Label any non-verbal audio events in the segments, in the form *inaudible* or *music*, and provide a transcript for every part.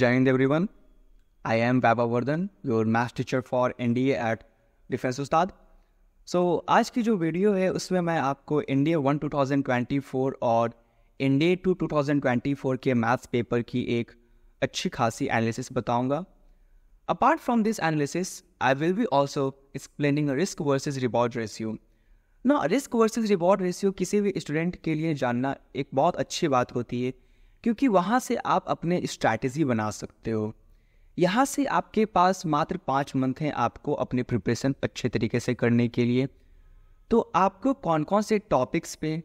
Jai Hind one I am Baba your math teacher for N D A defence उस्ताद so आज की जो video है उसमें मैं आपको NDA one two thousand twenty four और NDA two two thousand twenty four के मैथ्स पेपर की एक अच्छी खासी एनालिसिस बताऊँगा apart from this analysis I will be also explaining risk versus reward ratio ना रिस्क वर्सेज रिवॉर्ड रेशियो किसी भी स्टूडेंट के लिए जानना एक बहुत अच्छी बात होती है क्योंकि वहाँ से आप अपने स्ट्रैटेजी बना सकते हो यहाँ से आपके पास मात्र पाँच मंथ हैं आपको अपने प्रिपरेशन अच्छे तरीके से करने के लिए तो आपको कौन कौन से टॉपिक्स पे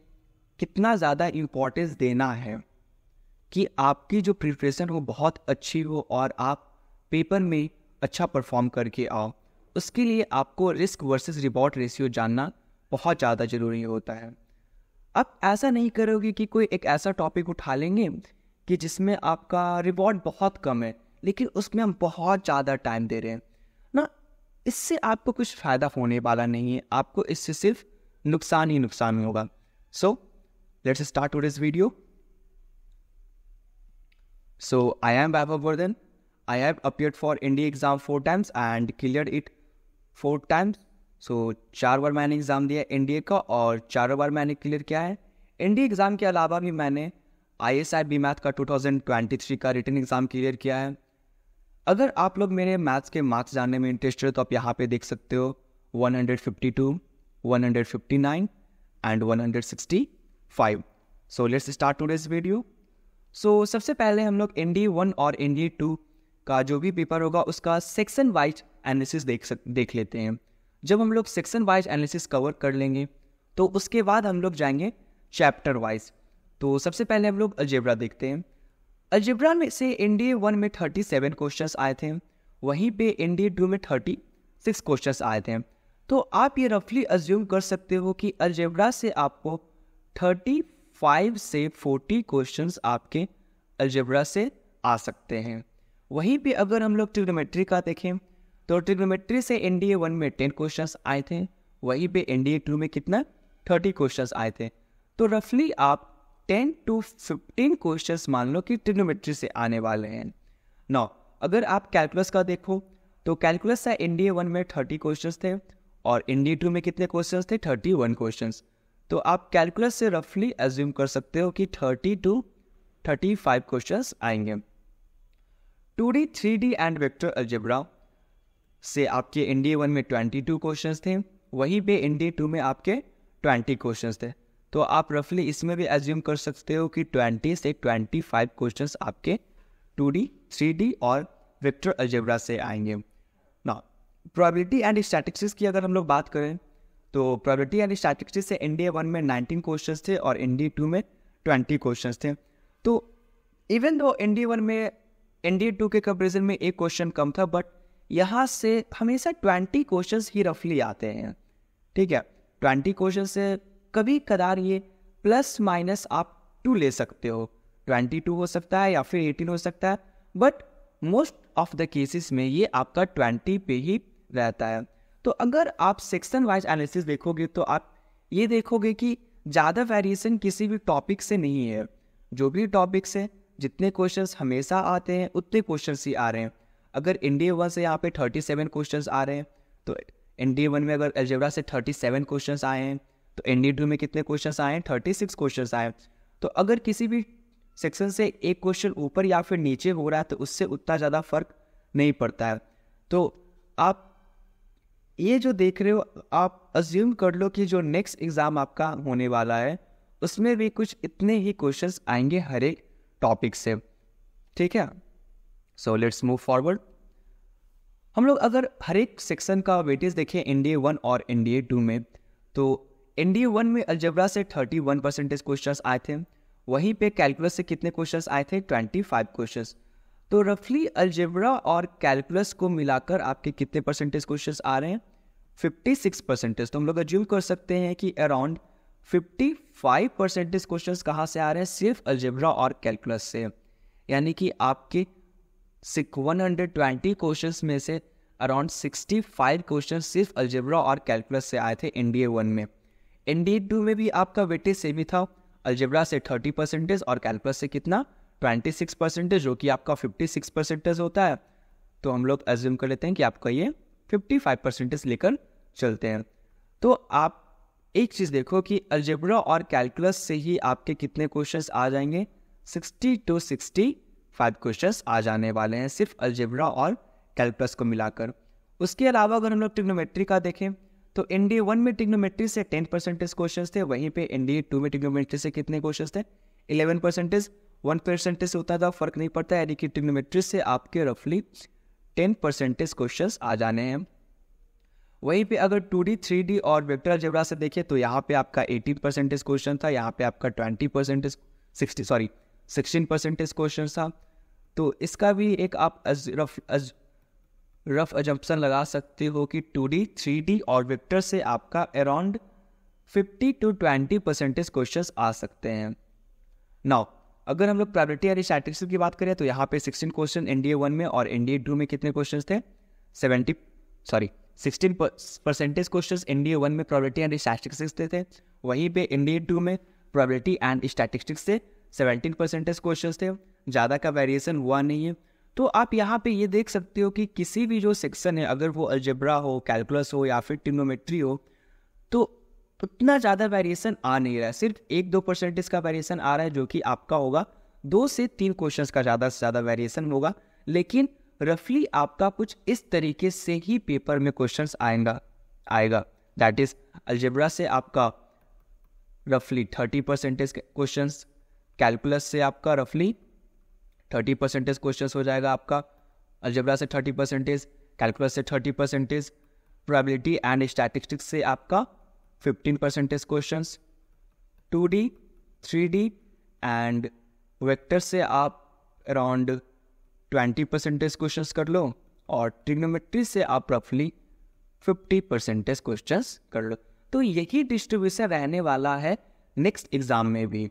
कितना ज़्यादा इम्पोर्टेंस देना है कि आपकी जो प्रिपरेशन हो बहुत अच्छी हो और आप पेपर में अच्छा परफॉर्म करके आओ उसके लिए आपको रिस्क वर्सेस रिवॉर्ड रेशियो जानना बहुत ज़्यादा ज़रूरी होता है आप ऐसा नहीं करोगे कि कोई एक ऐसा टॉपिक उठा लेंगे कि जिसमें आपका रिवॉर्ड बहुत कम है लेकिन उसमें हम बहुत ज़्यादा टाइम दे रहे हैं ना इससे आपको कुछ फ़ायदा होने वाला नहीं है आपको इससे सिर्फ नुकसान ही नुकसान होगा so let's start to this video so I am Vaibhav Vardhan I have appeared for India exam four times and clear it four times so so, चार बार मैंने एग्ज़ाम दिया एनडीए का और चारों बार मैंने क्लियर किया है एनडीए एग्ज़ाम के अलावा भी मैंने I S I B math का टू थाउजेंड ट्वेंटी थ्री का रिटर्न एग्ज़ाम क्लियर किया है अगर आप लोग मेरे मैथ्स के मार्क्स जानने में इंटरेस्टेड हो तो आप यहाँ पे देख सकते हो one one hundred hundred fifty two fifty nine and one hundred sixty five so let's start today's video so सबसे पहले हम लोग एन डी वन और एन डी टू का जो भी पेपर होगा उसका सेक्शन वाइज एनालिसिस देख सक देख लेते हैं जब हम लोग सेक्शन वाइज एनालिसिस कवर कर लेंगे तो उसके बाद हम लोग जाएंगे चैप्टर वाइज तो सबसे पहले हम लोग अलजेब्रा देखते हैं अलजेब्रा में से एन डी ए वन में थर्टी सेवन क्वेश्चन आए थे वहीं पे एन डी ए टू में थर्टी सिक्स क्वेश्चन आए थे तो आप ये रफली अज्यूम कर सकते हो कि अलजेब्रा से आपको थर्टी फाइव से फोर्टी क्वेश्चन आपके अलजेब्रा से आ सकते हैं वहीं पे अगर हम लोग ट्रिग्नोमेट्री का देखें तो ट्रिग्नोमेट्री से एन डी ए वन में टेन क्वेश्चन आए थे वहीं पे एन डी ए टू में कितना थर्टी क्वेश्चन आए थे तो रफली आप टेन टू फिफ्टीन क्वेश्चन मान लो कि ट्रिग्नोमेट्री से आने वाले हैं नौ अगर आप कैलकुलस का देखो तो कैलकुलस से एन डी ए वन में थर्टी क्वेश्चन थे और एन डी टू में कितने क्वेश्चन थे थर्टी वन क्वेश्चन तो आप कैलकुलस से रफली एज्यूम कर सकते हो कि thirty to thirty five question आएंगे two D three D and vector algebra से आपके एन डी वन में ट्वेंटी टू क्वेश्चन थे वहीं पे एन टू में आपके ट्वेंटी क्वेश्चन थे तो आप रफली इसमें भी एज्यूम कर सकते हो कि ट्वेंटी से ट्वेंटी फाइव क्वेश्चन आपके टू डी थ्री डी और वेक्टर अजेब्रा से आएंगे ना प्रोबेबिलिटी एंड स्टैटिक्सिक्स की अगर हम लोग बात करें तो प्रोबेबिलिटी एंड स्टैटिक्सिक्स से इंडिया वन में नाइनटीन क्वेश्चन थे और इंडिया टू में ट्वेंटी क्वेश्चन थे तो इवन दो इंडिया वन में इंडिया टू के कंपेरिजन में एक क्वेश्चन कम था बट यहाँ से हमेशा ट्वेंटी क्वेश्चन ही रफली आते हैं ठीक है ट्वेंटी क्वेश्चन से कभी कदार ये प्लस माइनस आप टू ले सकते हो ट्वेंटी टू हो सकता है या फिर एटीन हो सकता है but most of the cases में ये आपका ट्वेंटी पे ही रहता है तो अगर आप सेक्शन वाइज एनालिसिस देखोगे तो आप ये देखोगे कि ज़्यादा वेरिएशन किसी भी टॉपिक से नहीं है जो भी टॉपिक्स हैं जितने क्वेश्चंस हमेशा आते हैं उतने क्वेश्चंस ही आ रहे हैं अगर एनडीए वन से यहाँ पे थर्टी सेवन क्वेश्चन आ रहे हैं तो डी वन में अगर एलजेब्रा से थर्टी सेवन क्वेश्चन आए हैं तो डी टू में कितने क्वेश्चन आए हैं थर्टी सिक्स क्वेश्चन आए हैं तो अगर किसी भी सेक्शन से एक क्वेश्चन ऊपर या फिर नीचे हो रहा है तो उससे उतना ज़्यादा फर्क नहीं पड़ता है तो आप ये जो देख रहे हो आप अज्यूम कर लो कि जो नेक्स्ट एग्ज़ाम आपका होने वाला है उसमें भी कुछ इतने ही क्वेश्चंस आएंगे हर एक टॉपिक से ठीक है सो लेट्स मूव फॉरवर्ड हम लोग अगर हर एक सेक्शन का वेटेज देखें एन डी वन और एन डी टू में तो एन डी वन में अलजबरा से थर्टी वन परसेंटेज क्वेश्चन आए थे वहीं पे कैलकुलस से कितने क्वेश्चन आए थे ट्वेंटी फाइव क्वेश्चन तो रफली अलजेब्रा और कैलकुलस को मिलाकर आपके कितने परसेंटेज क्वेश्चन आ रहे हैं फिफ्टी सिक्स परसेंटेज तो हम लोग अज्यूम कर सकते हैं कि around fifty five percentage question कहाँ से आ रहे हैं सिर्फ अलजेब्रा और कैलकुलस से यानी कि आपके वन हंड्रेड ट्वेंटी क्वेश्चन में से अराउंड सिक्सटी फाइव क्वेश्चन सिर्फ अल्जेब्रा और कैलकुलस से आए थे एन डी ए वन में एन डी ए टू में भी आपका वेटेज सेम ही था अल्जेब्रा से थर्टी परसेंटेज और कैलकुलस से कितना ट्वेंटी सिक्स परसेंटेज जो कि आपका फिफ्टी सिक्स परसेंटेज होता है तो हम लोग एज्यूम कर लेते हैं कि आपका ये फिफ्टी फाइव परसेंटेज लेकर चलते हैं तो आप एक चीज़ देखो कि अल्जेब्रा और कैलकुलस से ही आपके कितने क्वेश्चंस आ जाएंगे sixty to sixty five questions आ जाने वाले हैं सिर्फ अल्जेब्रा और कैलकुलस को मिलाकर उसके अलावा अगर हम लोग टिग्नोमेट्री का देखें तो एन डी वन में टिग्नोमेट्री से टेन परसेंटेज क्वेश्चन थे वहीं पे एन डी टू में टिग्नोमेट्री से कितने क्वेश्चन थे इलेवन परसेंटेज वन परसेंटेज से होता था फर्क नहीं पड़ता यानी कि टिग्नोमेट्री से आपके रफली टेन परसेंटेज क्वेश्चन आ जाने हैं वहीं पे अगर टू डी थ्री डी और वेक्टर अलजेब्रा से देखें तो यहाँ पे आपका एटीन परसेंटेज क्वेश्चन था यहाँ पे आपका twenty percentage sixty sorry sixteen percentage question था तो इसका भी एक आप अज, रफ अज, रफ एजम्पन लगा सकते हो कि टू डी थ्री डी और विक्टर से आपका around fifty to twenty percentage question आ सकते हैं नाउ अगर हम लोग प्रायोरिटी यानी स्टैटिस्टिक्स की बात करें तो यहाँ पे sixteen question N D A one में और एन डी ए टू में कितने क्वेश्चन थे seventy sorry sixteen percentage question N D A one में प्रायोरिटी एंड स्टैटिस्टिक्स थे वहीं पे एन डी ए टू में प्रायोरिटी एंड स्टैटिस्टिक्स से सेवेंटीन परसेंटेज क्वेश्चन थे ज़्यादा का वेरिएशन हुआ नहीं है तो आप यहाँ पे ये देख सकते हो कि किसी भी जो सेक्शन है अगर वो अल्जेब्रा हो कैलकुलस हो या फिर टिनोमेट्री हो तो उतना ज़्यादा वेरिएशन आ नहीं रहा है सिर्फ एक दो परसेंटेज का वेरिएशन आ रहा है जो कि आपका होगा दो से तीन क्वेश्चंस का ज़्यादा से ज़्यादा वेरिएशन होगा लेकिन रफली आपका कुछ इस तरीके से ही पेपर में क्वेश्चन आएगा आएगा दैट इज अल्जेब्रा से आपका रफली थर्टी परसेंटेज क्वेश्चन कैलकुलस से आपका रफली थर्टी परसेंटेज क्वेश्चन हो जाएगा आपका अल्जबरा से थर्टी परसेंटेज कैलकुलस से thirty percentage probability and statistics से आपका fifteen percentage question two D three D and vector से आप अराउंड ट्वेंटी परसेंटेज क्वेश्चन कर लो और ट्रिग्नोमेट्री से आप रफली फिफ्टी परसेंटेज क्वेश्चन कर लो तो यही डिस्ट्रीब्यूशन रहने वाला है नेक्स्ट एग्जाम में भी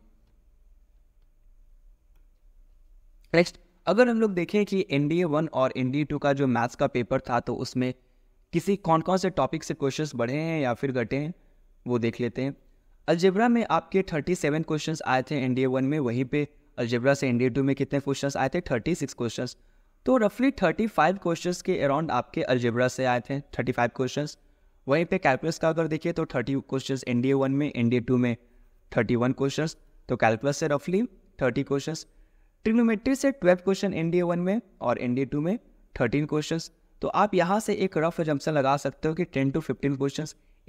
नेक्स्ट अगर हम लोग देखें कि एन डी ए वन और एन डी ए टू का जो मैथ्स का पेपर था तो उसमें किसी कौन कौन से टॉपिक से क्वेश्चंस बढ़े हैं या फिर घटे हैं वो देख लेते हैं अलजेब्रा में आपके थर्टी सेवन क्वेश्चन आए थे एन डी ए वन में वहीं पे अलजेब्रा से एन डी ए टू में कितने क्वेश्चन आए थे थर्टी सिक्स क्वेश्चन तो रफली थर्टी फाइव क्वेश्चन के अराउंड आपके अलजेब्रा से आए थे थर्टी फाइव क्वेश्चन वहीं पे कैलकुलस का अगर देखिए तो thirty question N D A one में एन डी ए टू में थर्टी वन क्वेश्चन तो कैलकुलस से रफली थर्टी क्वेश्चन ट्रिग्नोमेट्री से ट्वेल्व क्वेश्चन एन डी में और एन डी में थर्टीन क्वेश्चन तो आप यहाँ से एक रफ एजम्पन लगा सकते हो कि टेन टू फिफ्टीन क्वेश्चन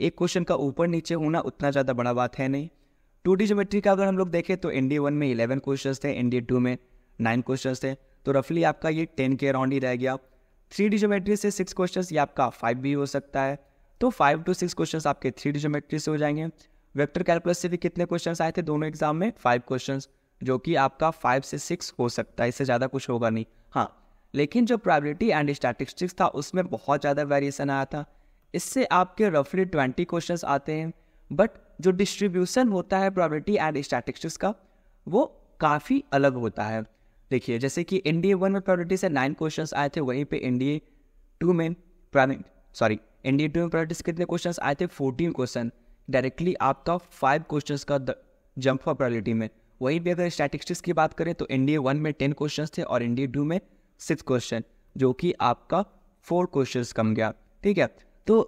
एक क्वेश्चन का ऊपर नीचे होना उतना ज़्यादा बड़ा बात है नहीं टू डी जोमेट्री का अगर हम लोग देखें तो एन डी में इलेवन क्वेश्चन थे एन डी टू में नाइन क्वेश्चन थे तो रफली आपका ये टेन के अराउंड ही रह गया थ्री डी जोमेट्री से सिक्स क्वेश्चन ये आपका फाइव भी हो सकता है तो फाइव टू सिक्स क्वेश्चन आपके थ्री डी जोमेट्री से हो जाएंगे वेक्टर कैलकुलस से भी कितने क्वेश्चन आए थे दोनों एग्जाम में फाइव क्वेश्चन जो कि आपका फाइव से सिक्स हो सकता है इससे ज़्यादा कुछ होगा नहीं हाँ लेकिन जो प्रायोरिटी एंड स्टैटिस्टिक्स था उसमें बहुत ज़्यादा वेरिएशन आया था इससे आपके रफली ट्वेंटी क्वेश्चन आते हैं बट जो डिस्ट्रीब्यूशन होता है प्रायोरिटी एंड स्टैटिस्टिक्स का वो काफ़ी अलग होता है देखिए जैसे कि एन डी वन में प्रायोरिटी से नाइन क्वेश्चन आए थे वहीं पे एन डी टू में सॉरी एन डी टू में प्रायोरिटी से कितने क्वेश्चन आए थे फोर्टीन क्वेश्चन डायरेक्टली आपका फाइव क्वेश्चन का जंप हुआ प्रायोरिटी में वहीं भी अगर स्टैटिस्टिक्स की बात करें तो एनडीए वन में टेन क्वेश्चन थे और एनडीए टू में सिक्स क्वेश्चन जो कि आपका फोर क्वेश्चन कम गया ठीक है तो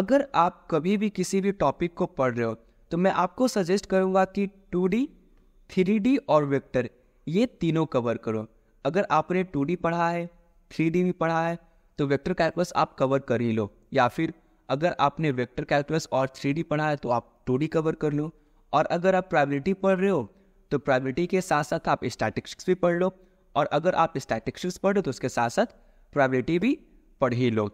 अगर आप कभी भी किसी भी टॉपिक को पढ़ रहे हो तो मैं आपको सजेस्ट करूँगा कि टू डी थ्री डी और वेक्टर ये तीनों कवर करो अगर आपने टू डी पढ़ा है थ्री डी भी पढ़ा है तो वेक्टर कैलकुलस आप कवर कर ही लो या फिर अगर आपने वेक्टर कैलकुलस और थ्री डी पढ़ा है तो आप टू डी कवर कर लो और अगर आप प्राइबिलिटी पढ़ रहे हो तो प्राइबिलिटी के साथ साथ आप स्टैटिस्टिक्स भी पढ़ लो और अगर आप स्टैटिस्टिक्स पढ़ो तो उसके साथ साथ प्राइबिलिटी भी पढ़ ही लो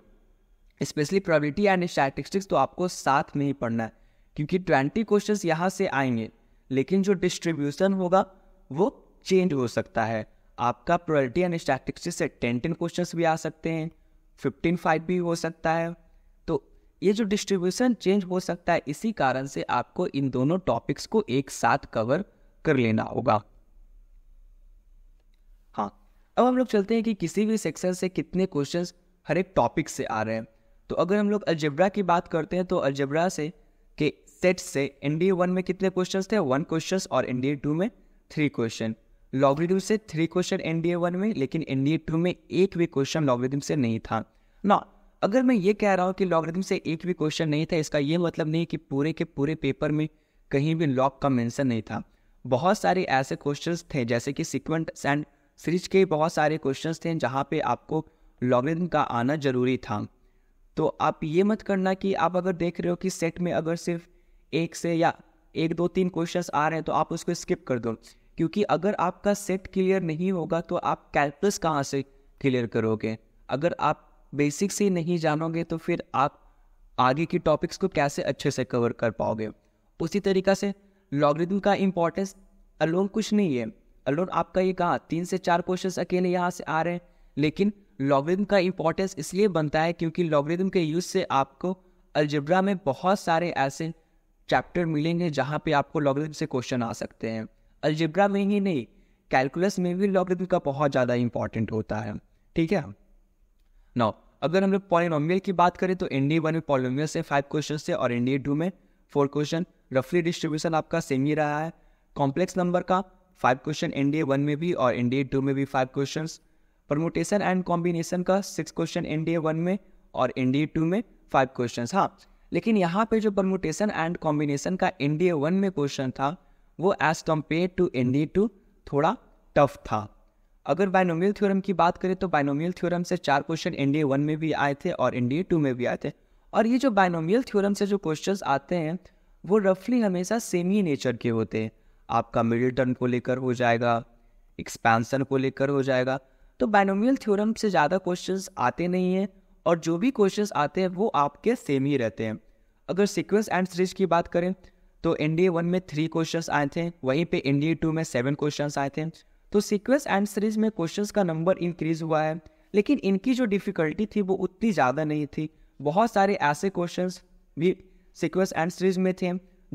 स्पेशली प्राइबिलिटी एंड स्टैटिस्टिक्स तो आपको साथ में ही पढ़ना है क्योंकि ट्वेंटी क्वेश्चन यहाँ से आएंगे लेकिन जो डिस्ट्रीब्यूशन होगा वो चेंज हो सकता है आपका प्रायोरिटी एंड स्टैटिस्टिक्स से टेन टेन क्वेश्चन भी आ सकते हैं फिफ्टीन फाइव भी हो सकता है ये जो डिस्ट्रीब्यूशन चेंज हो सकता है इसी कारण से आपको इन दोनों टॉपिक्स को एक साथ कवर कर लेना होगा हाँ अब हम लोग चलते हैं कि किसी भी सेक्शन से कितने क्वेश्चंस हर एक टॉपिक से आ रहे हैं तो अगर हम लोग अलजेब्रा की बात करते हैं तो अलजेब्रा से के सेट से एन डी वन में कितने क्वेश्चन थे वन क्वेश्चन और एन डी टू में थ्री क्वेश्चन लॉगरिथम से three question N D A one में लेकिन एन डी ए टू में एक भी क्वेश्चन लॉगरिथम से नहीं था ना अगर मैं ये कह रहा हूँ कि लॉगरिथम से एक भी क्वेश्चन नहीं था इसका ये मतलब नहीं कि पूरे के पूरे पेपर में कहीं भी लॉग का मेंशन नहीं था बहुत सारे ऐसे क्वेश्चंस थे जैसे कि सिक्वेंट एंड सीरीज के बहुत सारे क्वेश्चंस थे जहाँ पे आपको लॉगरिथम का आना जरूरी था तो आप ये मत करना कि आप अगर देख रहे हो कि सेट में अगर सिर्फ एक से या एक दो तीन क्वेश्चंस आ रहे हैं तो आप उसको स्किप कर दो क्योंकि अगर आपका सेट क्लियर नहीं होगा तो आप कैलकुलस कहाँ से क्लियर करोगे अगर आप बेसिक से नहीं जानोगे तो फिर आप आगे की टॉपिक्स को कैसे अच्छे से कवर कर पाओगे उसी तरीका से लॉगरिदम का इम्पोर्टेंस अलोन कुछ नहीं है अलोन आपका ये कहा तीन से चार क्वेश्चन अकेले यहाँ से आ रहे हैं लेकिन लॉगरिदम का इम्पोर्टेंस इसलिए बनता है क्योंकि लॉगरिदम के यूज़ से आपको अलजब्रा में बहुत सारे ऐसे चैप्टर मिलेंगे जहाँ पे आपको लॉगरिदम से क्वेश्चन आ सकते हैं अलजब्रा में ही नहीं कैलकुलस में भी लॉगरिदम का बहुत ज़्यादा इम्पॉर्टेंट होता है ठीक है नौ अगर हम लोग पॉलिनोमियल की बात करें तो एनडी वन में पॉलिनोमियल से फाइव क्वेश्चन थे और एनडी टू में फोर क्वेश्चन रफली डिस्ट्रीब्यूशन आपका सेम ही रहा है कॉम्प्लेक्स नंबर का five question N D one में भी और एन डी टू में भी five question permutation and combination का six question N D one में और एन डी टू में फाइव क्वेश्चन हाँ लेकिन यहाँ पे जो परमोटेशन एंड कॉम्बिनेशन का एन डी वन में क्वेश्चन था वो as compare to N D to थोड़ा टफ था अगर बाइनोमियल थ्योरम की बात करें तो बाइनोमियल थ्योरम से चार क्वेश्चन एनडीए वन में भी आए थे और एनडीए टू में भी आए थे और ये जो बाइनोमियल थ्योरम से जो क्वेश्चंस आते हैं वो रफली हमेशा सेम ही नेचर के होते हैं आपका मिडिल टर्म को लेकर हो जाएगा एक्सपेंसन को लेकर हो जाएगा तो बाइनोमियल थ्योरम से ज़्यादा क्वेश्चंस आते नहीं हैं और जो भी क्वेश्चंस आते हैं वो आपके सेम ही रहते हैं अगर सिक्वेंस एंड सीरीज की बात करें तो एन डी ए वन में थ्री क्वेश्चन आए थे वहीं पे एन डी ए टू में सेवन क्वेश्चन आए थे तो सीक्वेंस एंड सीरीज में क्वेश्चंस का नंबर इंक्रीज हुआ है लेकिन इनकी जो डिफ़िकल्टी थी वो उतनी ज़्यादा नहीं थी बहुत सारे ऐसे क्वेश्चंस भी सीक्वेंस एंड सीरीज में थे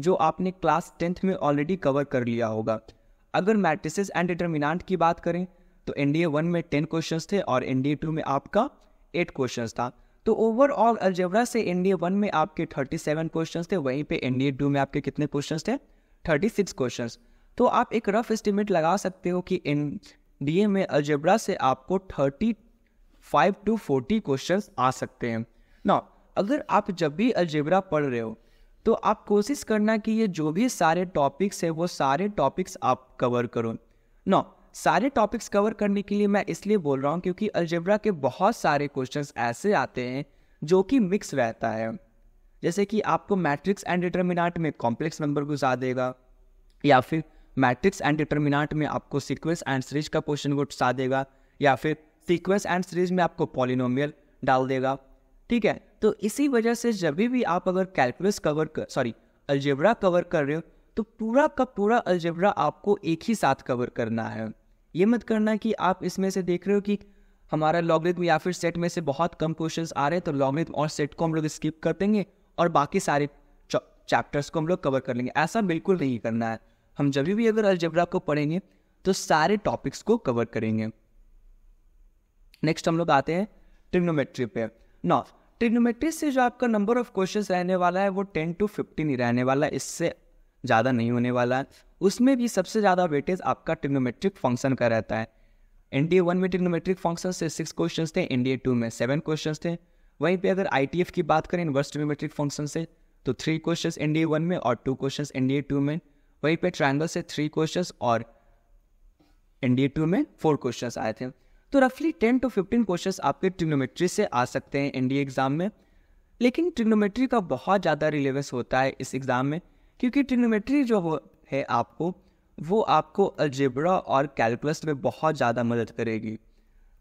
जो आपने क्लास टेंथ में ऑलरेडी कवर कर लिया होगा अगर मैट्रिसेस एंड डिटर्मिनाट की बात करें तो एन डी ए वन में टेन क्वेश्चन थे और एन डी ए टू में आपका एट क्वेश्चन था तो ओवरऑल अल्जेवरा से एन डी ए वन में आपके थर्टी सेवन क्वेश्चन थे वहीं पे एन डी ए टू में आपके कितने क्वेश्चन थे थर्टी सिक्स क्वेश्चन तो आप एक रफ एस्टिमेट लगा सकते हो कि इन डी में अलजेब्रा से आपको thirty five to forty question आ सकते हैं ना अगर आप जब भी अलजेब्रा पढ़ रहे हो तो आप कोशिश करना कि ये जो भी सारे टॉपिक्स है वो सारे टॉपिक्स आप कवर करो ना सारे टॉपिक्स कवर करने के लिए मैं इसलिए बोल रहा हूँ क्योंकि अलजेब्रा के बहुत सारे क्वेश्चन ऐसे आते हैं जो कि मिक्स रहता है जैसे कि आपको मैट्रिक्स एंड डिटर्मिनाट में कॉम्प्लेक्स नंबर घुसा देगा या फिर मैट्रिक्स एंड डिटर्मिनाट में आपको सीक्वेंस एंड सीरीज का क्वेश्चन वो सा देगा या फिर सीक्वेंस एंड सीरीज में आपको पॉलिनोमियल डाल देगा ठीक है तो इसी वजह से जब भी आप अगर कैलकुलस कवर कर सॉरी अल्जेबरा कवर कर रहे हो तो पूरा का पूरा अल्जेबरा आपको एक ही साथ कवर करना है ये मत करना कि आप इसमें से देख रहे हो कि हमारा लॉगरिथम या फिर सेट में से बहुत कम क्वेश्चन आ रहे हैं तो लॉगरिथम और सेट को हम लोग स्किप कर देंगे और बाकी सारे चैप्टर्स को हम लोग कवर कर लेंगे ऐसा बिल्कुल नहीं करना है हम जब भी अगर अलजबरा को पढ़ेंगे तो सारे टॉपिक्स को कवर करेंगे नेक्स्ट हम लोग आते हैं ट्रिग्नोमेट्री पे नौ ट्रिग्नोमेट्री से जो आपका नंबर ऑफ क्वेश्चंस रहने वाला है वो टेन टू फिफ्टीन ही रहने वाला है इससे ज़्यादा नहीं होने वाला है उसमें भी सबसे ज़्यादा वेटेज आपका ट्रिग्नोमेट्रिक फंक्शन का रहता है एन डी ए वन में ट्रिग्नोमेट्रिक फंक्शन से सिक्स क्वेश्चन थे एन डी ए टू में सेवन क्वेश्चन थे वहीं पे अगर आई टी एफ की बात करें इनवर्स ट्रिग्नोमेट्रिक फंक्शन से तो three question N D A one में और two question N D A two में वहीं पे ट्रायंगल से थ्री क्वेश्चंस और एनडीए टू में फोर क्वेश्चंस आए थे तो रफली टेन टू फिफ्टीन क्वेश्चंस आपके ट्रिग्नोमेट्री से आ सकते हैं एनडीए एग्ज़ाम में लेकिन ट्रिग्नोमेट्री का बहुत ज़्यादा रिलेवेंस होता है इस एग्ज़ाम में क्योंकि ट्रिग्नोमेट्री जो है आपको वो आपको अल्जेब्रा और कैलकुलस में बहुत ज़्यादा मदद करेगी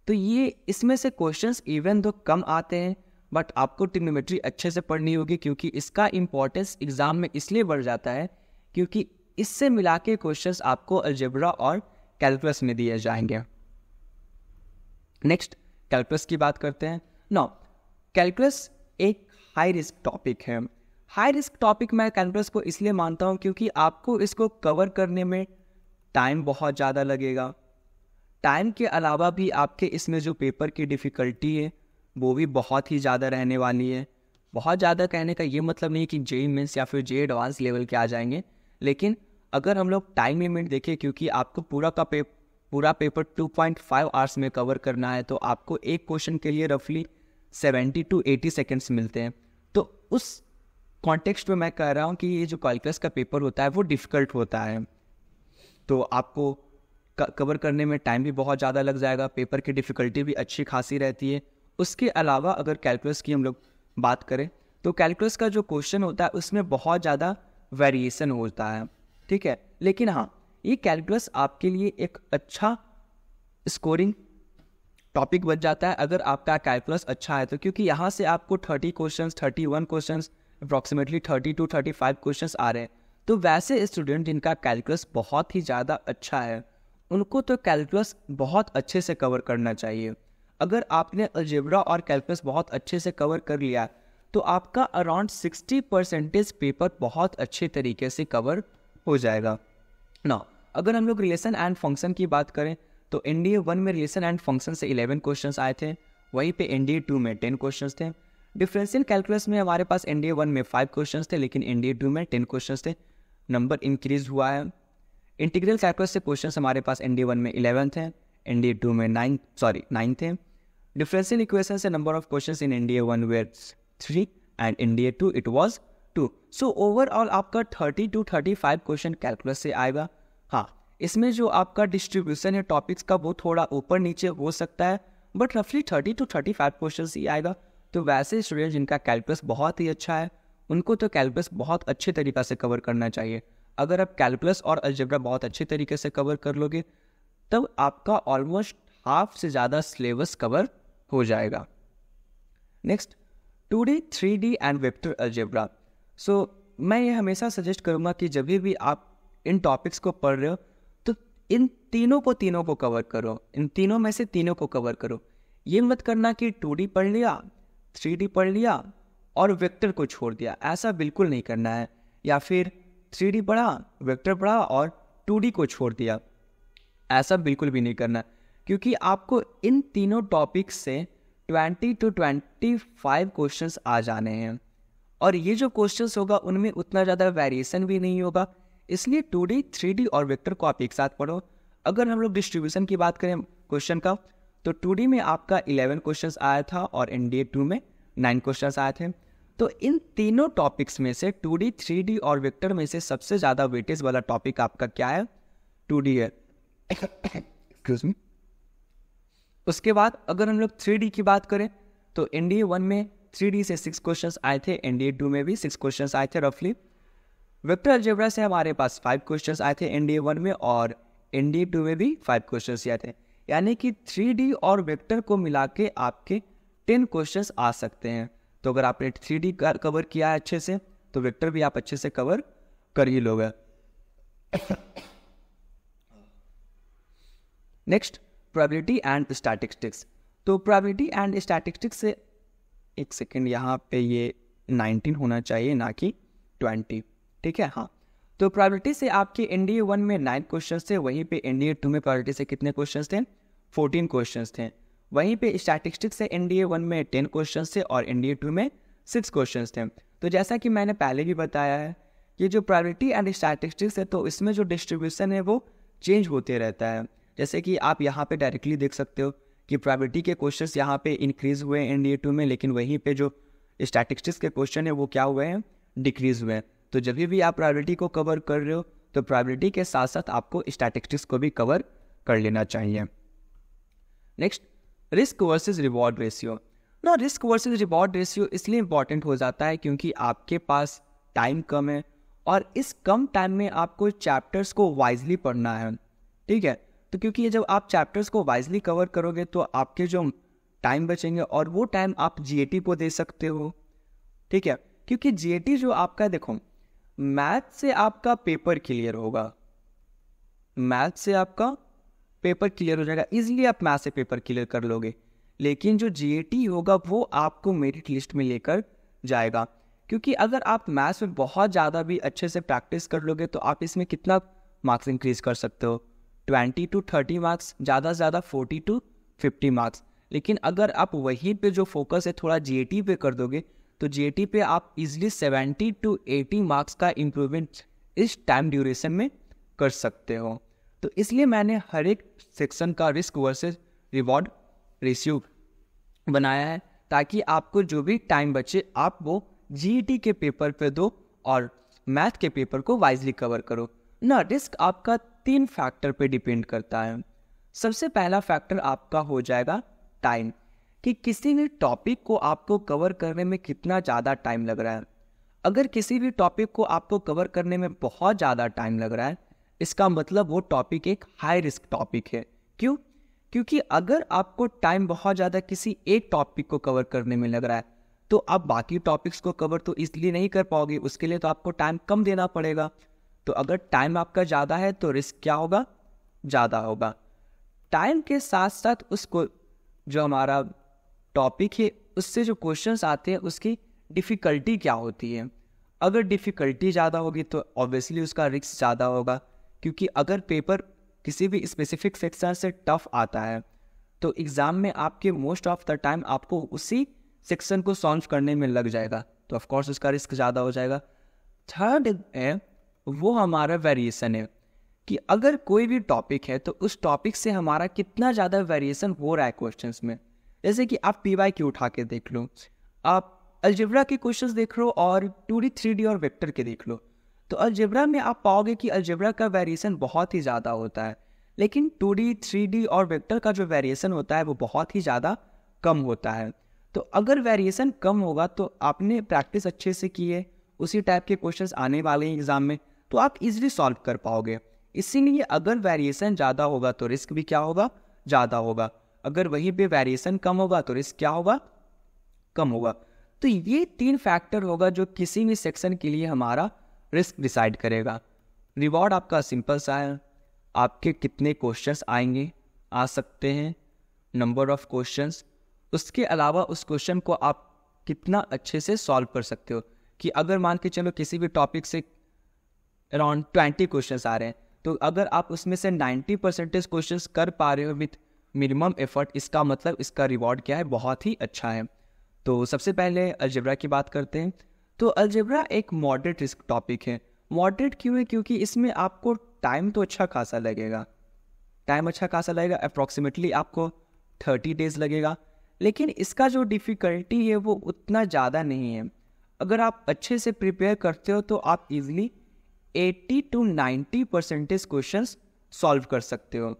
तो ये इसमें से क्वेश्चंस इवन दो कम आते हैं बट आपको ट्रिग्नोमेट्री अच्छे से पढ़नी होगी क्योंकि इसका इम्पोर्टेंस एग्ज़ाम में इसलिए बढ़ जाता है क्योंकि इससे मिला के क्वेश्चन आपको अलजेब्रा और कैलकुलस में दिए जाएंगे नेक्स्ट कैलकुलस की बात करते हैं नो कैलकुलस एक हाई रिस्क टॉपिक है हाई रिस्क टॉपिक मैं कैलकुलस को इसलिए मानता हूँ क्योंकि आपको इसको कवर करने में टाइम बहुत ज़्यादा लगेगा टाइम के अलावा भी आपके इसमें जो पेपर की डिफ़िकल्टी है वो भी बहुत ही ज़्यादा रहने वाली है बहुत ज़्यादा कहने का ये मतलब नहीं कि जे मीन्स या फिर जे एडवांस लेवल के आ जाएंगे लेकिन अगर हम लोग टाइम लिमिट देखें क्योंकि आपको पूरा का पेप पूरा पेपर 2.5 आवर्स में कवर करना है तो आपको एक क्वेश्चन के लिए रफली 70 टू 80 सेकेंड्स मिलते हैं तो उस कॉन्टेक्स्ट में मैं कह रहा हूँ कि ये जो कैलकुलस का पेपर होता है वो डिफ़िकल्ट होता है तो आपको कवर करने में टाइम भी बहुत ज़्यादा लग जाएगा पेपर की डिफ़िकल्टी भी अच्छी खासी रहती है उसके अलावा अगर कैलकुलस की हम लोग बात करें तो कैलकुलस का जो क्वेश्चन होता है उसमें बहुत ज़्यादा वेरिएशन होता है ठीक है लेकिन हाँ ये कैलकुलस आपके लिए एक अच्छा स्कोरिंग टॉपिक बन जाता है अगर आपका कैलकुलस अच्छा है तो क्योंकि यहाँ से आपको thirty question thirty one question approximately thirty to thirty five question आ रहे हैं तो वैसे स्टूडेंट जिनका कैलकुलस बहुत ही ज़्यादा अच्छा है उनको तो कैलकुलस बहुत अच्छे से कवर करना चाहिए अगर आपने अलजेबरा और कैलकुलस बहुत अच्छे से कवर कर लिया तो आपका अराउंड सिक्सटी परसेंटेज पेपर बहुत अच्छे तरीके से कवर हो जाएगा ना अगर हम लोग रिलेशन एंड फंक्शन की बात करें तो एन डी ए वन में रिलेशन एंड फंक्शन से इलेवन क्वेश्चन आए थे वहीं पे एन डी ए टू में टेन क्वेश्चन थे डिफरेंशियल कैलकुलस में हमारे पास एन डी ए वन में फाइव क्वेश्चन थे लेकिन एन डी ए टू में टेन क्वेश्चन थे नंबर इंक्रीज हुआ है इंटीग्रल कैलकुलस से क्वेश्चन हमारे पास एन डी ए वन में इलेवन थे एन डी ए टू में नाइन सॉरी नाइन थे डिफरेंशियल इक्वेशन से number of question in N D A one were three and N D A two it was two so overall आपका thirty to thirty five question calculus से आएगा हाँ इसमें जो आपका distribution है टॉपिक्स का वो थोड़ा ऊपर नीचे हो सकता है बट रफली thirty to thirty five question ही आएगा तो वैसे स्टूडेंट जिनका कैलकुलस बहुत ही अच्छा है उनको तो कैलकुलस बहुत अच्छे तरीका से कवर करना चाहिए अगर आप कैलकुलस और अलजेब्रा बहुत अच्छे तरीके से कवर कर लोगे तब आपका ऑलमोस्ट हाफ से ज़्यादा सिलेबस कवर हो जाएगा next two D three D and vector algebra so so, मैं ये हमेशा सजेस्ट करूँगा कि जब भी आप इन टॉपिक्स को पढ़ रहे हो तो इन तीनों को तीनों को कवर करो इन तीनों में से तीनों को कवर करो ये मत करना कि टू पढ़ लिया थ्री पढ़ लिया और वेक्टर को छोड़ दिया ऐसा बिल्कुल नहीं करना है या फिर थ्री डी पढ़ा वेक्टर पढ़ा और टू को छोड़ दिया ऐसा बिल्कुल भी नहीं करना क्योंकि आपको इन तीनों टॉपिक्स से 20 टू 25 क्वेश्चंस आ जाने हैं और ये जो क्वेश्चंस होगा उनमें उतना ज़्यादा वेरिएशन भी नहीं होगा इसलिए टू डी थ्री डी और वेक्टर को आप एक साथ पढ़ो अगर हम लोग डिस्ट्रीब्यूशन की बात करें क्वेश्चन का तो टू डी में आपका इलेवन क्वेश्चन आया था और एन डी टू में नाइन क्वेश्चन आए थे तो इन तीनों टॉपिक्स में से टू डी थ्री डी और वेक्टर में से सबसे ज़्यादा वेटेज वाला टॉपिक आपका क्या है टू डी है उसके बाद अगर हम लोग थ्री डी की बात करें तो एन डी वन में थ्री डी से सिक्स क्वेश्चन आए थे एन डी ए टू में भी सिक्स क्वेश्चन आए थे रफली वेक्टर अलजेब्रा से हमारे पास फाइव क्वेश्चन आए थे एन डी ए वन में और एन डी ए टू में भी फाइव क्वेश्चन आए थे यानी कि थ्री डी और वेक्टर को मिला के आपके टेन क्वेश्चन आ सकते हैं तो अगर आपने थ्री डी कवर किया है अच्छे से तो वेक्टर भी आप अच्छे से कवर कर ही लोगे नेक्स्ट प्रोबेबिलिटी एंड स्टैटिस्टिक्स तो प्रोबेबिलिटी एंड स्टैटिस्टिक्स से एक सेकेंड यहाँ पे ये 19 होना चाहिए ना कि 20 ठीक है हाँ तो प्रायोरिटी से आपके एन डी ए वन में नाइन क्वेश्चन थे वहीं पे एन डी ए टू में प्रायोरिटी से कितने क्वेश्चन थे फोर्टीन क्वेश्चन थे वहीं पे स्टैटिस्टिक्स से एन डी ए वन में टेन क्वेश्चन थे और एन डी ए टू में सिक्स क्वेश्चन थे तो जैसा कि मैंने पहले भी बताया है ये जो प्रायोरिटी एंड स्टैटिस्टिक्स है तो इसमें जो डिस्ट्रीब्यूशन है वो चेंज होते रहता है जैसे कि आप यहाँ पे डायरेक्टली देख सकते हो कि प्राइवेटी के क्वेश्चंस यहाँ पे इंक्रीज हुए हैं एन टू में लेकिन वहीं पे जो स्टैटिस्टिक्स के क्वेश्चन है वो क्या हुए हैं डिक्रीज हुए हैं तो जब भी आप प्राइवेटी को कवर कर रहे हो तो प्राइवेटी के साथ साथ आपको स्टैटिस्टिक्स को भी कवर कर लेना चाहिए next risk versus reward ratio ना रिस्क वर्सेज रिवॉर्ड रेशियो इसलिए इंपॉर्टेंट हो जाता है क्योंकि आपके पास टाइम कम है और इस कम टाइम में आपको चैप्टर्स को वाइजली पढ़ना है ठीक है तो क्योंकि ये जब आप चैप्टर्स को वाइजली कवर करोगे तो आपके जो टाइम बचेंगे और वो टाइम आप जी को दे सकते हो ठीक है क्योंकि जी जो आपका देखो मैथ से आपका पेपर क्लियर होगा मैथ से आपका पेपर क्लियर हो जाएगा इजीली आप मैथ से पेपर क्लियर कर लोगे लेकिन जो जी होगा वो आपको मेरिट लिस्ट में लेकर जाएगा क्योंकि अगर आप मैथ्स में बहुत ज़्यादा भी अच्छे से प्रैक्टिस कर लोगे तो आप इसमें कितना मार्क्स इंक्रीज कर सकते हो ट्वेंटी टू थर्टी मार्क्स ज़्यादा से ज़्यादा फोर्टी टू फिफ्टी मार्क्स लेकिन अगर आप वहीं पे जो फोकस है थोड़ा जी पे कर दोगे तो जी पे आप easily seventy to eighty marks का इम्प्रूवमेंट इस टाइम ड्यूरेशन में कर सकते हो तो इसलिए मैंने हर एक सेक्शन का रिस्क वर्सेस रिवॉर्ड रेशियो बनाया है ताकि आपको जो भी टाइम बचे आप वो जी e के पेपर पे दो और मैथ के पेपर को वाइजली कवर करो ना रिस्क आपका तीन फैक्टर पे डिपेंड करता है सबसे पहला फैक्टर आपका हो जाएगा टाइम कि किसी भी टॉपिक को आपको कवर करने में कितना ज़्यादा टाइम लग रहा है अगर किसी भी टॉपिक को आपको कवर करने में बहुत ज़्यादा टाइम लग रहा है इसका मतलब वो टॉपिक एक हाई रिस्क टॉपिक है क्यों क्योंकि अगर आपको टाइम बहुत ज़्यादा किसी एक टॉपिक को कवर करने में लग रहा है तो आप बाकी टॉपिक्स को कवर तो इसलिए नहीं कर पाओगे उसके लिए तो आपको टाइम कम देना पड़ेगा तो अगर टाइम आपका ज़्यादा है तो रिस्क क्या होगा ज़्यादा होगा टाइम के साथ साथ उसको जो हमारा टॉपिक है उससे जो क्वेश्चन आते हैं उसकी डिफ़िकल्टी क्या होती है अगर डिफ़िकल्टी ज़्यादा होगी तो ऑब्वियसली उसका रिस्क ज़्यादा होगा क्योंकि अगर पेपर किसी भी स्पेसिफिक सेक्शन से टफ आता है तो एग्ज़ाम में आपके मोस्ट ऑफ द टाइम आपको उसी सेक्शन को सॉल्व करने में लग जाएगा तो ऑफकोर्स उसका रिस्क ज़्यादा हो जाएगा थर्ड है वो हमारा वेरिएशन है कि अगर कोई भी टॉपिक है तो उस टॉपिक से हमारा कितना ज़्यादा वेरिएशन हो रहा है क्वेश्चन में जैसे कि आप पी वाई क्यू उठा के देख लो आप अलजिब्रा के क्वेश्चन देख लो और टू डी थ्री डी और वेक्टर के देख लो तो अलजिब्रा में आप पाओगे कि अलजिब्रा का वेरिएशन बहुत ही ज़्यादा होता है लेकिन टू डी थ्री डी और वेक्टर का जो वेरिएशन होता है वो बहुत ही ज़्यादा कम होता है तो अगर वेरिएशन कम होगा तो आपने प्रैक्टिस अच्छे से की है उसी टाइप के क्वेश्चंस आने वाले हैं एग्ज़ाम में तो आप इजिली सॉल्व कर पाओगे इसीलिए अगर वेरिएशन ज़्यादा होगा तो रिस्क भी क्या होगा ज़्यादा होगा अगर वहीं पे वेरिएशन कम होगा तो रिस्क क्या होगा कम होगा तो ये तीन फैक्टर होगा जो किसी भी सेक्शन के लिए हमारा रिस्क डिसाइड करेगा रिवॉर्ड आपका सिंपल सा है आपके कितने क्वेश्चंस आएंगे आ सकते हैं नंबर ऑफ क्वेश्चंस उसके अलावा उस क्वेश्चन को आप कितना अच्छे से सॉल्व कर सकते हो कि अगर मान के चलो किसी भी टॉपिक से अराउंड ट्वेंटी क्वेश्चन आ रहे हैं तो अगर आप उसमें से नाइन्टी परसेंटेज क्वेश्चन कर पा रहे हो विथ मिनिमम एफर्ट इसका मतलब इसका रिवॉर्ड क्या है बहुत ही अच्छा है तो सबसे पहले अलजेब्रा की बात करते हैं तो अलजेब्रा एक मॉडरेट रिस्क टॉपिक है मॉडरेट क्यों है क्योंकि इसमें आपको टाइम तो अच्छा खासा लगेगा टाइम अच्छा खासा लगेगा अप्रॉक्सीमेटली आपको थर्टी डेज लगेगा लेकिन इसका जो डिफ़िकल्टी है वो उतना ज़्यादा नहीं है अगर आप अच्छे से प्रिपेयर करते हो तो आप easily eighty to ninety percentage question solve कर सकते हो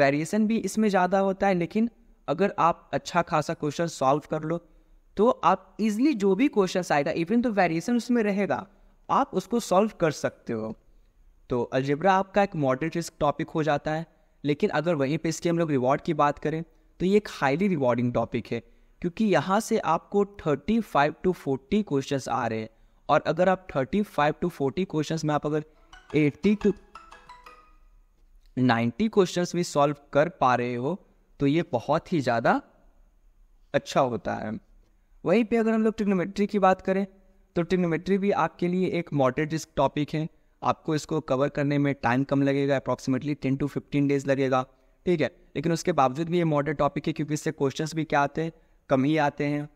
वेरिएशन भी इसमें ज़्यादा होता है लेकिन अगर आप अच्छा खासा क्वेश्चन सॉल्व कर लो तो आप इजली जो भी क्वेश्चन आएगा इवन तो वेरिएशन उसमें रहेगा आप उसको सॉल्व कर सकते हो तो अलजेब्रा आपका एक मॉडरेट रिस्क टॉपिक हो जाता है लेकिन अगर वहीं पे इसके हम लोग रिवॉर्ड की बात करें तो ये एक हाईली रिवॉर्डिंग टॉपिक है क्योंकि यहाँ से आपको thirty five to forty question आ रहे हैं और अगर आप thirty five to forty question में आप अगर एट्टी टू नाइन्टी क्वेश्चन भी सॉल्व कर पा रहे हो तो ये बहुत ही ज़्यादा अच्छा होता है वहीं पे अगर हम लोग ट्रिग्नोमेट्री की बात करें तो ट्रिग्नोमेट्री भी आपके लिए एक मॉडरेट रिस्क टॉपिक है आपको इसको कवर करने में टाइम कम लगेगा approximately ten to fifteen days लगेगा ठीक है लेकिन उसके बावजूद भी ये मॉडरेट टॉपिक है क्योंकि इससे क्वेश्चंस भी क्या आते हैं कम ही आते हैं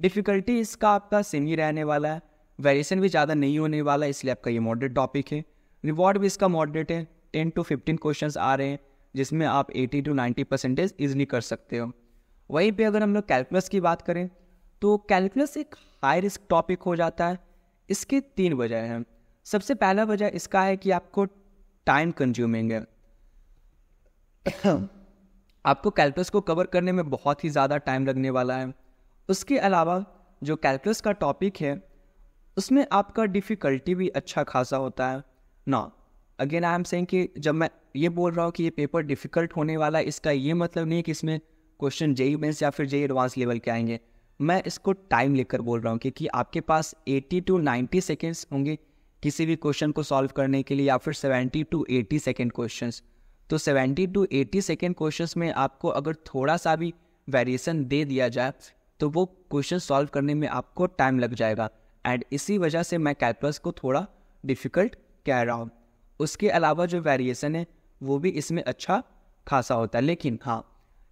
डिफ़िकल्टी इसका आपका सेम ही रहने वाला है वेरिएशन भी ज़्यादा नहीं होने वाला इसलिए आपका ये मॉडरेट टॉपिक है रिवॉर्ड भी इसका मॉडरेट है टेन टू फिफ्टीन क्वेश्चन आ रहे हैं जिसमें आप eighty to ninety percentage easily कर सकते हो वहीं पर अगर हम लोग कैलकुलस की बात करें तो कैलकुलस एक हाई रिस्क टॉपिक हो जाता है इसके तीन वजह हैं सबसे पहला वजह इसका है कि आपको टाइम कंज्यूमिंग है *coughs* आपको कैलकुलस को कवर करने में बहुत ही ज़्यादा टाइम लगने वाला है उसके अलावा जो कैलकुलस का टॉपिक है उसमें आपका डिफ़िकल्टी भी अच्छा खासा होता है ना अगेन आई एम सेइंग कि जब मैं ये बोल रहा हूँ कि ये पेपर डिफ़िकल्ट होने वाला है इसका ये मतलब नहीं है कि इसमें क्वेश्चन जेई मेन्स या फिर जेई एडवांस लेवल के आएंगे मैं इसको टाइम लेकर बोल रहा हूँ क्योंकि आपके पास 80 टू 90 सेकेंड्स होंगे किसी भी क्वेश्चन को सॉल्व करने के लिए या फिर 70 टू 80 सेकेंड क्वेश्चन तो 70 टू 80 सेकेंड क्वेश्चन में आपको अगर थोड़ा सा भी वेरिएशन दे दिया जाए तो वो क्वेश्चन सॉल्व करने में आपको टाइम लग जाएगा एंड इसी वजह से मैं कैलकुलस को थोड़ा डिफ़िकल्ट कह रहा हूँ उसके अलावा जो वेरिएशन है वो भी इसमें अच्छा खासा होता है लेकिन हाँ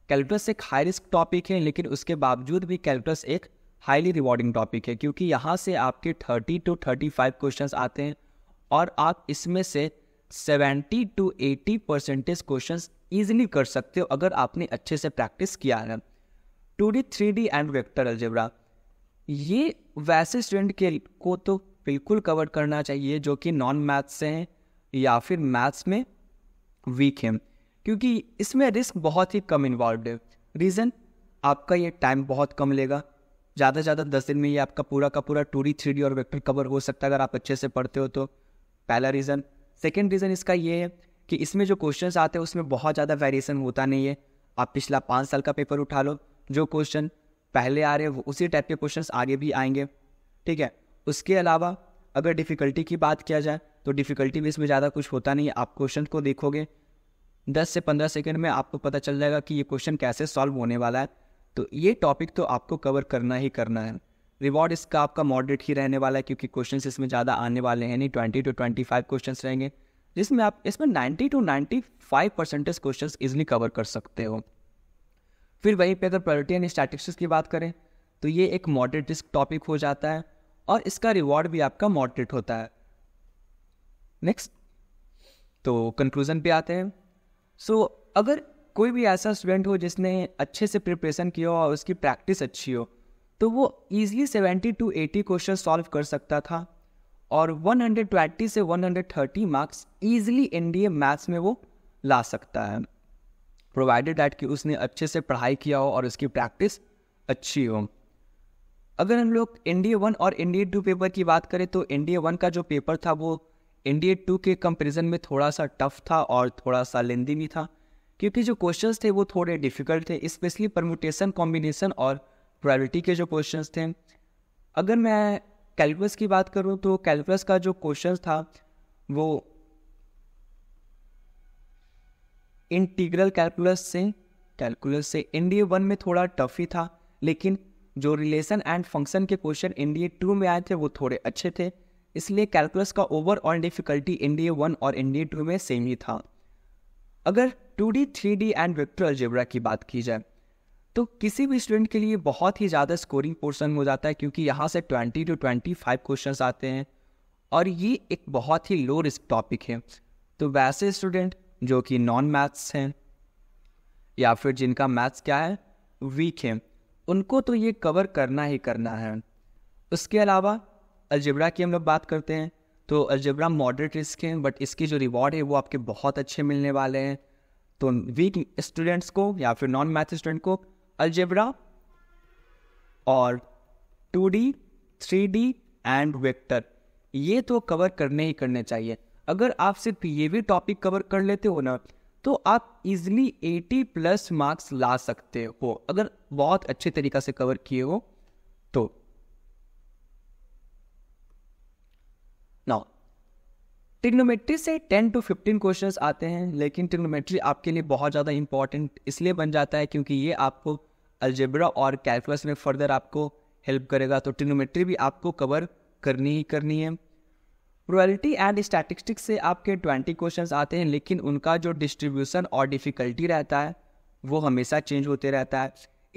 कैलकुलस एक हाई रिस्क टॉपिक है लेकिन उसके बावजूद भी कैलकुलस एक हाईली रिवॉर्डिंग टॉपिक है क्योंकि यहाँ से आपके thirty to thirty five question आते हैं और आप इसमें से seventy to eighty percentage question easily कर सकते हो अगर आपने अच्छे से प्रैक्टिस किया है two D three D and vector algebra ये वैसे स्टूडेंट के को तो बिल्कुल कवर करना चाहिए जो कि नॉन मैथ्स से हैं या फिर मैथ्स में वीक हैं क्योंकि इसमें रिस्क बहुत ही कम इन्वॉल्व है रीज़न आपका ये टाइम बहुत कम लेगा ज़्यादा से ज़्यादा दस दिन में ये आपका पूरा का पूरा टूरी थ्री और वेक्टर कवर हो सकता है अगर आप अच्छे से पढ़ते हो तो पहला रीज़न सेकेंड रीज़न इसका ये है कि इसमें जो क्वेश्चन आते हैं उसमें बहुत ज़्यादा वेरिएशन होता नहीं है आप पिछला पाँच साल का पेपर उठा लो जो क्वेश्चन पहले आ रहे हैं उसी टाइप के क्वेश्चंस आगे भी आएंगे ठीक है उसके अलावा अगर डिफ़िकल्टी की बात किया जाए तो डिफ़िकल्टी भी इसमें ज़्यादा कुछ होता नहीं है आप क्वेश्चन को देखोगे दस से पंद्रह सेकेंड में आपको पता चल जाएगा कि ये क्वेश्चन कैसे सॉल्व होने वाला है तो ये टॉपिक तो आपको कवर करना ही करना है रिवॉर्ड इसका आपका मॉडरेट ही रहने वाला है क्योंकि क्वेश्चन इसमें ज़्यादा आने वाले हैं नहीं twenty to twenty five question रहेंगे जिसमें आप इसमें ninety to ninety five percentage question easily cover कर सकते हो फिर वहीं पे अगर प्रायोरिटी एंड स्टैटिक्स की बात करें तो ये एक मॉडरेट रिस्क टॉपिक हो जाता है और इसका रिवॉर्ड भी आपका मॉडरेट होता है नेक्स्ट तो कंक्लूज़न पे आते हैं सो so, अगर कोई भी ऐसा स्टूडेंट हो जिसने अच्छे से प्रिपरेशन किया हो और उसकी प्रैक्टिस अच्छी हो तो वो easily seventy to eighty question solve कर सकता था और 120 से 130 मार्क्स ईजिली एनडीए मैथ्स में वो ला सकता है प्रोवाइडेड डैट कि उसने अच्छे से पढ़ाई किया हो और उसकी प्रैक्टिस अच्छी हो अगर हम लोग एन डी ए वन और N D A two paper की बात करें तो एन डी ए वन का जो पेपर था वो एन डी ए टू के कंपेरिजन में थोड़ा सा टफ था और थोड़ा सा लेंदी भी था क्योंकि जो क्वेश्चंस थे वो थोड़े डिफिकल्ट थे स्पेशली परम्यूटेशन कॉम्बिनेशन और प्रायोरिटी के जो क्वेश्चंस थे अगर मैं कैलकुलस की बात करूँ तो कैलकुलस का जो क्वेश्चन था वो इंटीग्रल कैलकुलस से कैलकुलस से एन डी वन में थोड़ा टफ ही था लेकिन जो रिलेशन एंड फंक्शन के question N D A two में आए थे वो थोड़े अच्छे थे इसलिए कैलकुलस का overall difficulty N D A one और एन डी ए टू में सेम ही था अगर two D three D and vector algebra की बात की जाए तो किसी भी स्टूडेंट के लिए बहुत ही ज़्यादा स्कोरिंग पोर्सन हो जाता है क्योंकि यहाँ से twenty to twenty five question आते हैं और ये एक बहुत ही लो रिस्क टॉपिक है तो वैसे स्टूडेंट जो कि नॉन मैथ्स हैं या फिर जिनका मैथ्स क्या है वीक है उनको तो ये कवर करना ही करना है उसके अलावा अलजबरा की हम लोग बात करते हैं तो अलजबरा मॉडरेट रिस्क है बट इसकी जो रिवॉर्ड है वो आपके बहुत अच्छे मिलने वाले हैं तो वीक स्टूडेंट्स को या फिर नॉन मैथ स्टूडेंट को अलजबरा और two D three D and vector ये तो कवर करने ही करने चाहिए अगर आप सिर्फ ये भी टॉपिक कवर कर लेते हो ना तो आप इजली 80 प्लस मार्क्स ला सकते हो अगर बहुत अच्छे तरीका से कवर किए हो तो नाउ ट्रिग्नोमेट्री से 10 टू 15 क्वेश्चंस आते हैं लेकिन ट्रिग्नोमेट्री आपके लिए बहुत ज़्यादा इंपॉर्टेंट इसलिए बन जाता है क्योंकि ये आपको अल्जेब्रा और कैलकुलस में फर्दर आपको हेल्प करेगा तो ट्रिग्नोमेट्री भी आपको कवर करनी ही करनी है प्रोबेबिलिटी एंड स्टैटिस्टिक्स से आपके ट्वेंटी क्वेश्चन आते हैं लेकिन उनका जो डिस्ट्रीब्यूशन और डिफ़िकल्टी रहता है वो हमेशा चेंज होते रहता है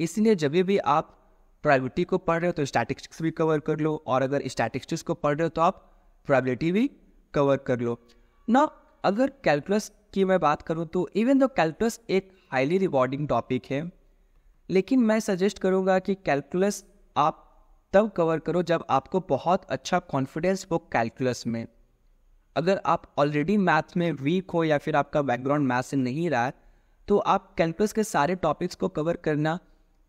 इसलिए जब भी आप प्रायोरिटी को पढ़ रहे हो तो स्टैटिस्टिक्स भी कवर कर लो और अगर स्टैटिस्टिक्स को पढ़ रहे हो तो आप प्रायोरिटी भी कवर कर लो ना अगर कैलकुलस की मैं बात करूँ तो इवन दो कैलकुलस एक हाईली रिवॉर्डिंग टॉपिक है लेकिन मैं सजेस्ट करूँगा कि कैलकुलस आप तब कवर करो जब आपको बहुत अच्छा कॉन्फिडेंस हो कैलकुलस में अगर आप ऑलरेडी मैथ में वीक हो या फिर आपका बैकग्राउंड मैथ से नहीं रहा है तो आप कैलकुलस के सारे टॉपिक्स को कवर करना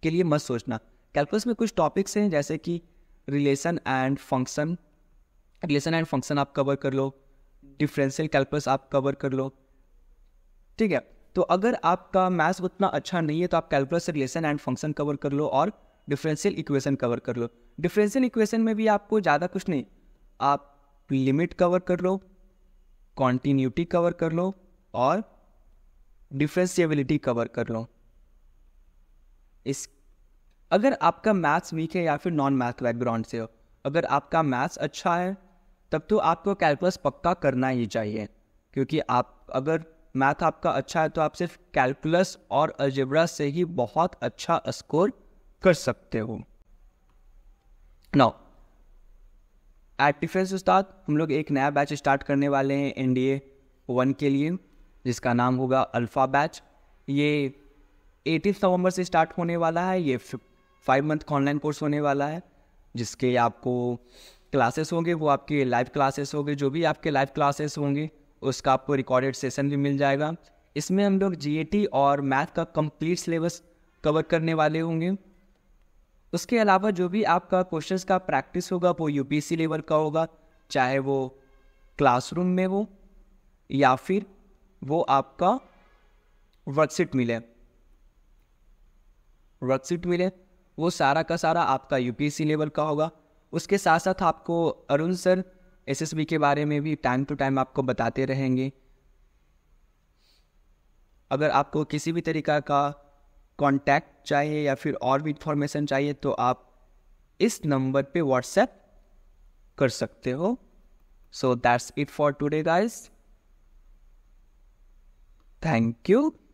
के लिए मत सोचना कैलकुलस में कुछ टॉपिक्स हैं जैसे कि relation and function relation and function आप कवर कर लो डिफरेंशियल कैलकुलस आप कवर कर लो ठीक है तो अगर आपका मैथ्स उतना अच्छा नहीं है तो आप कैलकुलस से रिलेशन एंड फंक्शन कवर कर लो और डिफरेंशियल इक्वेशन कवर कर लो डिफरेंशियल इक्वेशन में भी आपको ज़्यादा कुछ नहीं आप लिमिट कवर कर लो कॉन्टीन्यूटी कवर कर लो और डिफ्रेंसीबिलिटी कवर कर लो इस अगर आपका मैथ्स वीक है या फिर नॉन मैथ बैकग्राउंड से हो अगर आपका मैथ्स अच्छा है तब तो आपको कैलकुलस पक्का करना ही चाहिए क्योंकि आप अगर मैथ आपका अच्छा है तो आप सिर्फ कैलकुलस और अलजेब्रा से ही बहुत अच्छा स्कोर कर सकते हो नाउ एट डिफेंस उस्ताद हम लोग एक नया बैच स्टार्ट करने वाले हैं एन डी ए वन के लिए जिसका नाम होगा अल्फ़ा बैच ये एटीन नवंबर से स्टार्ट होने वाला है ये फाइव मंथ ऑनलाइन कोर्स होने वाला है जिसके आपको क्लासेस होंगे वो आपके लाइव क्लासेस होंगे जो भी आपके लाइव क्लासेस होंगे उसका आपको रिकॉर्डेड सेशन भी मिल जाएगा इसमें हम लोग जी और मैथ का कंप्लीट सिलेबस कवर करने वाले होंगे उसके अलावा जो भी आपका क्वेश्चंस का प्रैक्टिस होगा वो यूपीएससी लेवल का होगा चाहे वो क्लासरूम में हो या फिर वो आपका वर्कशीट मिले वर्कशीट मिले वो सारा का सारा आपका यूपीएससी लेवल का होगा उसके साथ साथ आपको अरुण सर एसएसबी के बारे में भी टाइम टू टाइम आपको बताते रहेंगे अगर आपको किसी भी तरीका का कॉन्टैक्ट चाहिए या फिर और भी इंफॉर्मेशन चाहिए तो आप इस नंबर पे व्हाट्सएप कर सकते हो so that's it for today guys thank you